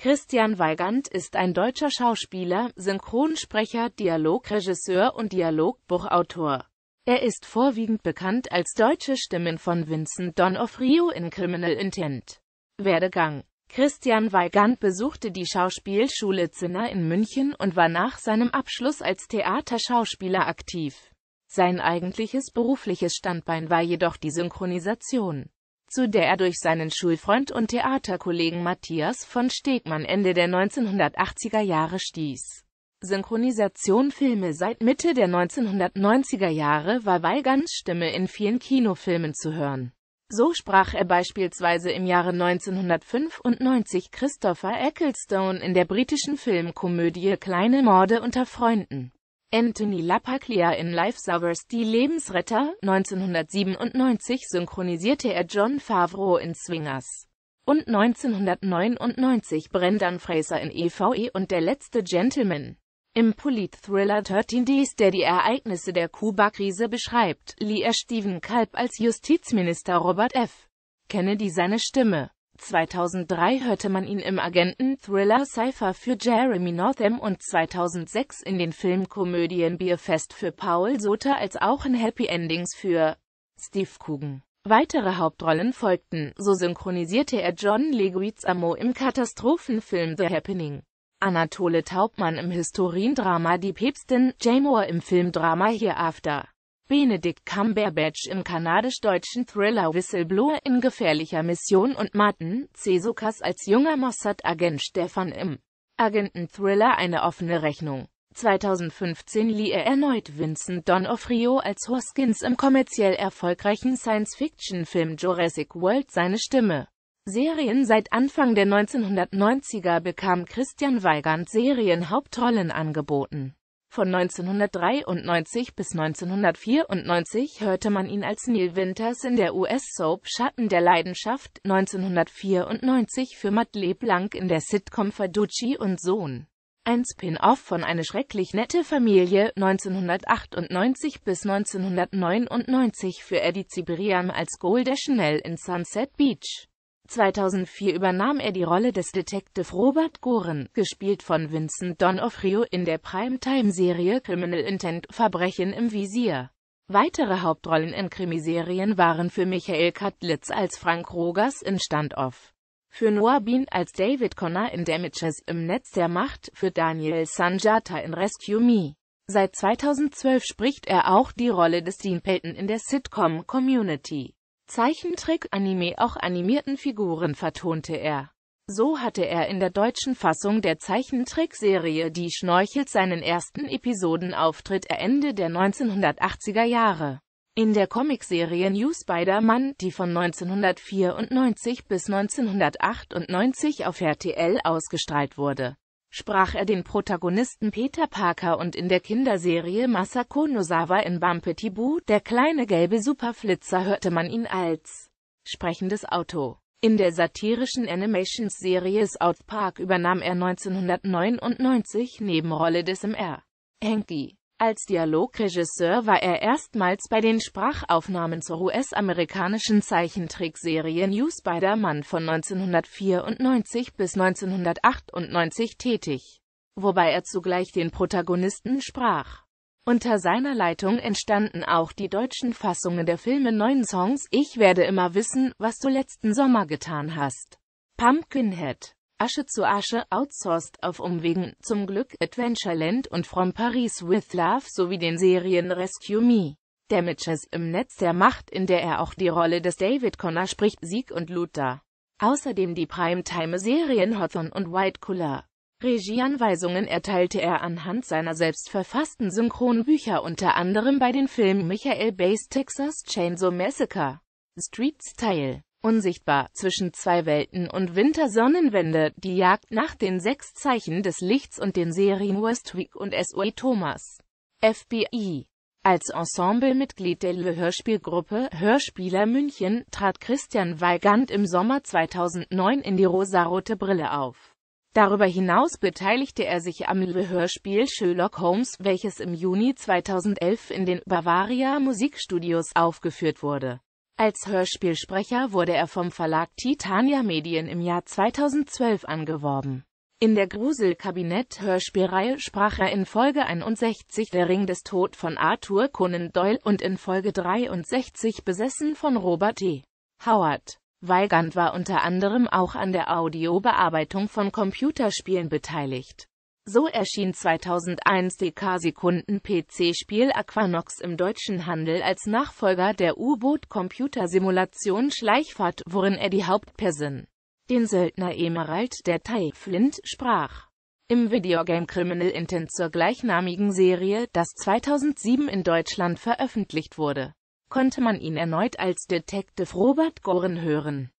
Christian Weigand ist ein deutscher Schauspieler, Synchronsprecher, Dialogregisseur und Dialogbuchautor. Er ist vorwiegend bekannt als deutsche Stimmen von Vincent D'Onofrio in Criminal Intent. Werdegang Christian Weigand besuchte die Schauspielschule Zinner in München und war nach seinem Abschluss als Theaterschauspieler aktiv. Sein eigentliches berufliches Standbein war jedoch die Synchronisation zu der er durch seinen Schulfreund und Theaterkollegen Matthias von Stegmann Ende der 1980er Jahre stieß. Synchronisation Filme Seit Mitte der 1990er Jahre war Weigands Stimme in vielen Kinofilmen zu hören. So sprach er beispielsweise im Jahre 1995 Christopher Ecclestone in der britischen Filmkomödie Kleine Morde unter Freunden. Anthony LaPaglia in Life Lifesavers Die Lebensretter, 1997 synchronisierte er John Favreau in Swingers und 1999 Brendan Fraser in EVE e und Der letzte Gentleman. Im Polit-Thriller 13 Days, der die Ereignisse der Kuba-Krise beschreibt, lieh er Stephen Kalb als Justizminister Robert F. Kennedy seine Stimme. 2003 hörte man ihn im Agenten-Thriller Cypher für Jeremy Northam und 2006 in den Filmkomödien Bierfest für Paul Soter als auch in Happy Endings für Steve Coogan. Weitere Hauptrollen folgten, so synchronisierte er John Leguizamo im Katastrophenfilm The Happening, Anatole Taubmann im Historiendrama Die Päpstin, Jay Moore im Filmdrama Hereafter. Benedict Cumberbatch im kanadisch-deutschen Thriller Whistleblower in gefährlicher Mission und Martin Cesukas als junger Mossad-Agent Stefan im Agenten-Thriller Eine offene Rechnung. 2015 lieh er erneut Vincent D'Onofrio als Hoskins im kommerziell erfolgreichen Science-Fiction-Film Jurassic World seine Stimme. Serien Seit Anfang der 1990er bekam Christian Weigand Serienhauptrollen angeboten. Von 1993 bis 1994 hörte man ihn als Neil Winters in der US-Soap Schatten der Leidenschaft, 1994 für Madeleine LeBlanc in der Sitcom Faducci und Sohn. Ein Spin-off von Eine schrecklich nette Familie, 1998 bis 1999 für Eddie Cibrian als Golda Chanel in Sunset Beach. 2004 übernahm er die Rolle des Detective Robert Goren, gespielt von Vincent D'Onofrio in der Primetime-Serie Criminal Intent – Verbrechen im Visier. Weitere Hauptrollen in Krimiserien waren für Michael Katlitz als Frank Rogers in Standoff, für Noah Bean als David Connor in Damages im Netz der Macht, für Daniel Sanjata in Rescue Me. Seit 2012 spricht er auch die Rolle des Dean Payton in der Sitcom Community. Zeichentrick-Anime auch animierten Figuren vertonte er. So hatte er in der deutschen Fassung der Zeichentrickserie Die Schnorchelt seinen ersten Episodenauftritt Ende der 1980er Jahre. In der Comicserie New Spider-Man, die von 1994 bis 1998 auf RTL ausgestrahlt wurde, sprach er den Protagonisten Peter Parker und in der Kinderserie Masako Nozawa in Bumpetibu, der kleine gelbe Superflitzer hörte man ihn als sprechendes Auto. In der satirischen Animations-Serie South Park übernahm er 1999 Nebenrolle des Mr. Hanky. Als Dialogregisseur war er erstmals bei den Sprachaufnahmen zur US-amerikanischen Zeichentrickserie New Spider-Man von 1994 bis 1998 tätig, wobei er zugleich den Protagonisten sprach. Unter seiner Leitung entstanden auch die deutschen Fassungen der Filme neuen Songs Ich werde immer wissen, was du letzten Sommer getan hast, Pumpkinhead Asche zu Asche, outsourced auf Umwegen, zum Glück, Adventureland und From Paris with Love sowie den Serien Rescue Me. Damages im Netz der Macht, in der er auch die Rolle des David Connor spricht, Sieg und Luther. Außerdem die Primetime-Serien Hawthorne und White Collar. Regieanweisungen erteilte er anhand seiner selbst verfassten Synchronbücher unter anderem bei den Filmen Michael Bay's Texas Chainsaw Massacre, Street Style, unsichtbar, zwischen zwei Welten und Wintersonnenwende, die Jagd nach den sechs Zeichen des Lichts und den Serien Westwick und S.O.E. Thomas. FBI. Als Ensemblemitglied der Le Hörspielgruppe Hörspieler München trat Christian Weigand im Sommer 2009 in die rosarote Brille auf. Darüber hinaus beteiligte er sich am Hörspiel Sherlock Holmes, welches im Juni 2011 in den Bavaria Musikstudios aufgeführt wurde. Als Hörspielsprecher wurde er vom Verlag Titania Medien im Jahr 2012 angeworben. In der Grusel-Kabinett-Hörspielreihe sprach er in Folge 61 Der Ring des Tod von Arthur Conan Doyle und in Folge 63 Besessen von Robert E. Howard. Weigand war unter anderem auch an der Audiobearbeitung von Computerspielen beteiligt. So erschien 2001 dk sekunden pc spiel Aquanox im deutschen Handel als Nachfolger der U-Boot-Computersimulation Schleichfahrt, worin er die Hauptperson, den Söldner Emerald der Tai Flint, sprach. Im Videogame Criminal Intent zur gleichnamigen Serie, das 2007 in Deutschland veröffentlicht wurde, konnte man ihn erneut als Detective Robert Goren hören.